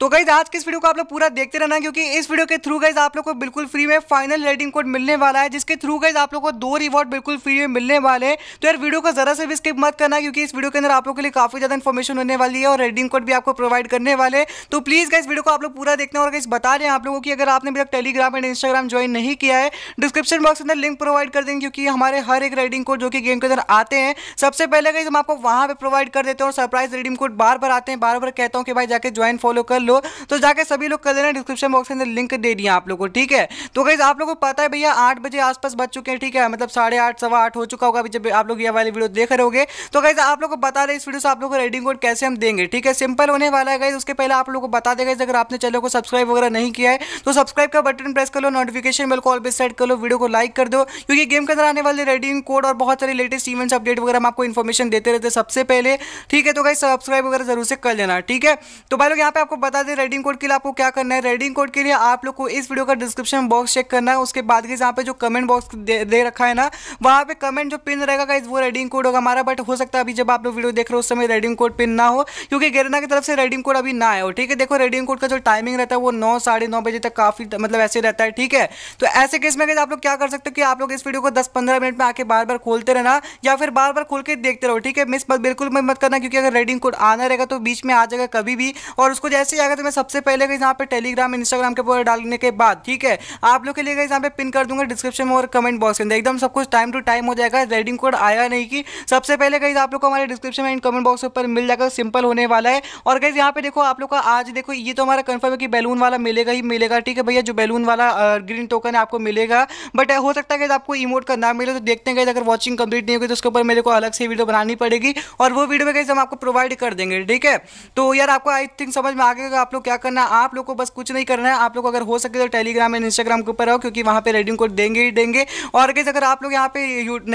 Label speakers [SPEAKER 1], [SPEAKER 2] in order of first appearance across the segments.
[SPEAKER 1] तो गाइज आज के इस वीडियो को आप लोग पूरा देखते रहना क्योंकि इस वीडियो के थ्रू गाइज आप लोग को बिल्कुल फ्री में फाइनल रेडिंग कोड मिलने वाला है जिसके थ्रू गाइज आप लोग को दो रिवॉर्ड बिल्कुल फ्री में मिलने वाले हैं तो यार वीडियो को जरा से भी स्किप मत करना क्योंकि इस वीडियो के अंदर आप लोग के लिए काफी ज्यादा इन्फॉर्मेशन होने वाली है और रेडिंग कोड भी आपको प्रोवाइड करने वाले तो प्लीज गाइज वीडियो को आप लोग पूरा देखना और गाइज बता रहे हैं आप लोगों की अगर आपने अभी तक टेलीग्राम एंड इंस्टाग्राम ज्वाइन नहीं किया है डिस्क्रिप्शन बॉक्स के अंदर लिंक प्रोवाइड कर देंगे क्योंकि हमारे हर एक रेडिंग कोड जो कि गेम के अंदर आते हैं सबसे पहले गाइज हम आपको वहां पर प्रोवाइड कर देते हैं और सरप्राइज रेडिंग कोड बार बार आते हैं बार बार कहता हूँ कि भाई जाकर ज्वाइन फॉलो कर लो तो जाकर सभी लोग कर लेना डिस्क्रिप्शन बॉक्स के अंदर लिंक दे दिया आप लोगों को ठीक है तो गाइज आप लोगों को पता है भैया आठ बजे आसपास बच चुके हैं ठीक है मतलब साढ़े आठ सवा आठ हो चुका होगा अभी जब आप लोग ये वाली वीडियो देख रहे होगे तो गाइज आप लोग को बता रहे इस वीडियो से आप लोग को रेडिंग कोड कैसे हम देंगे ठीक है सिंपल होने वाला है गाइज उसके पहले आप लोग को बता देगा अगर आपने चैनल को सब्सक्राइब वगैरह नहीं किया है तो सब्सक्राइब का बटन प्रेस कर लो नोटिफिकेशन बेल कॉल पर सेट कर लो वीडियो को लाइक कर दो क्योंकि गेम के अंदर आने वाले रेडिंग कोड और बहुत सारे लेटेस्ट इवेंट्स अपडेट वगैरह हम आपको इन्फॉर्मेशन देते रहते सबसे पहले ठीक है तो गाइज सब्सक्राइब वगैरह जरूर से कर लेना ठीक है तो भाई लोग यहाँ पे आपको बता बता दें रेडिंग कोड के लिए आपको क्या करना है रेडिंग कोड के लिए आप लोग को इस वीडियो का डिस्क्रिप्शन बॉक्स चेक करना है उसके बाद के यहाँ पे जो कमेंट बॉक्स दे, दे रखा है ना वहाँ पे कमेंट जो पिन रहेगा गाइज वो रेडिंग कोड होगा हमारा बट हो सकता है अभी जब आप लोग वीडियो देख रहे हो उस समय रेडिंग कोड पिन ना हो क्योंकि गेरना की तरफ से रेडिंग कोड अभी ना आए हो ठीक है देखो रेडिंग कोड का जो टाइमिंग रहता है वो नौ साढ़े बजे तक काफ़ी मतलब ऐसे रहता है ठीक है तो ऐसे केस में आप लोग क्या कर सकते हो कि आप लोग इस वीडियो को दस पंद्रह मिनट में आके बार बार खोलते रहना या फिर बार बार खोल के देखते रहो ठीक है मिस बिल्कुल मत करना क्योंकि अगर रेडिंग कोड आना रहेगा तो बीच में आ जाएगा कभी भी और उसको जैसे जाएगा तो मैं सबसे पहले गई यहाँ पे टेलीग्राम इंस्टाग्राम के पूरे डालने के बाद ठीक है आप लोग के लिए गई यहाँ पे पिन कर दूंगा डिस्क्रिप्शन में और कमेंट बॉक्स के अंदर एकदम सब कुछ टाइम टू टाइम हो जाएगा रेडिंग कोड आया नहीं कि सबसे पहले गई आप लोग को हमारे डिस्क्रिप्शन में कमेंट बॉक्स के ऊपर मिल जाएगा सिंपल होने वाला है और गई यहाँ पे देखो आप लोग का आज देखो ये तो हमारा कन्फर्म है कि बैलून वाला मिलेगा ही मिलेगा ठीक है भैया जो बैलून वाला ग्रीन टोकन है आपको मिलेगा बट हो सकता है कि आपको इमोट का नाम मिले तो देखते हैं अगर वॉचिंग कंप्लीट नहीं होगी तो उसके ऊपर मेरे को अलग से वीडियो बनानी पड़ेगी और वो वीडियो में कैसे हम आपको प्रोवाइड कर देंगे ठीक है तो यार आपको आई थिंक समझ में आ गया रहेगा आप लोग क्या करना है आप लोग को बस कुछ नहीं करना है आप लोग अगर हो सके तो टेलीग्राम एंड इंस्टाग्राम के ऊपर आओ क्योंकि वहाँ पर रेडिंग कोड देंगे ही देंगे और कैसे अगर आप लोग यहाँ पे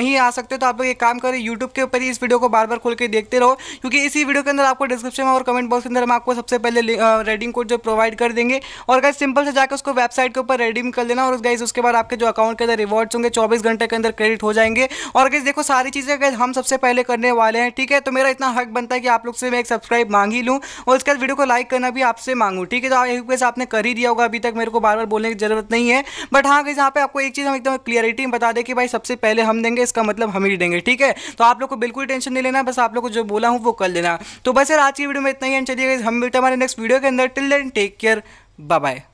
[SPEAKER 1] नहीं आ सकते तो आप लोग एक काम करें यूट्यूब के ऊपर ही इस वीडियो को बार बार खोल के देखते रहो क्योंकि इसी वीडियो के अंदर आपको डिस्क्रिप्शन में और कमेंट बॉक्स के अंदर हम आपको सबसे पहले रेडिंग कोड जो प्रोवाइड कर देंगे और गाइज सिंपल से जाकर उसको वेबसाइट के ऊपर रेडीम कर लेना और गाइज उसके बाद आपके जो अकाउंट के अंदर रिवॉर्ड्स होंगे चौबीस घंटे के अंदर क्रेडिट हो जाएंगे और गाइज देखो सारी चीज़ें गाइज हम सबसे पहले करने वाले हैं ठीक है तो मेरा इतना हक बनता है कि आप लोग से मैं एक सब्सक्राइब मांग ही लूँ और उसके बाद वीडियो को लाइक करना भी आप आपसे मांगू ठीक है तो एक वैसे आपने कर ही दिया होगा अभी तक मेरे को बार बार बोलने की जरूरत नहीं है बट हाँ कहीं यहाँ पे आपको एक चीज़ हम एकदम क्लियरिटी में बता दें कि भाई सबसे पहले हम देंगे इसका मतलब हम ही देंगे ठीक है तो आप लोग को बिल्कुल टेंशन नहीं लेना बस आप लोग को जो बोला हूँ वो कर लेना तो बस यार आज की वीडियो में इतना ही एंड चलिए हम बेटा हमारे नेक्स्ट वीडियो के अंदर till then take care bye bye